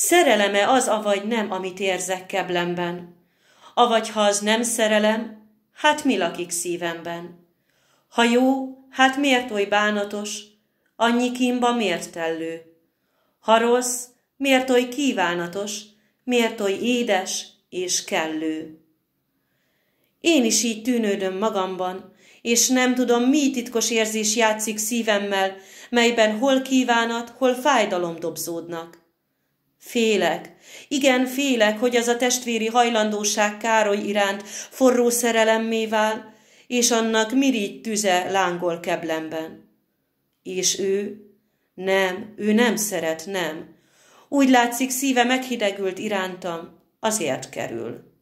Szereleme az, avagy nem, amit érzek keblemben. Avagy ha az nem szerelem, hát mi lakik szívemben? Ha jó, hát miért oly bánatos, annyi kimba miért tellő? Ha rossz, miért oly kívánatos, miért oly édes és kellő? Én is így tűnődöm magamban, és nem tudom, mi titkos érzés játszik szívemmel, melyben hol kívánat, hol fájdalom dobzódnak. Félek. Igen, félek, hogy az a testvéri hajlandóság Károly iránt forró szerelemmé vál, és annak mirigy tüze lángol keblemben. És ő? Nem, ő nem szeret, nem. Úgy látszik, szíve meghidegült irántam, azért kerül.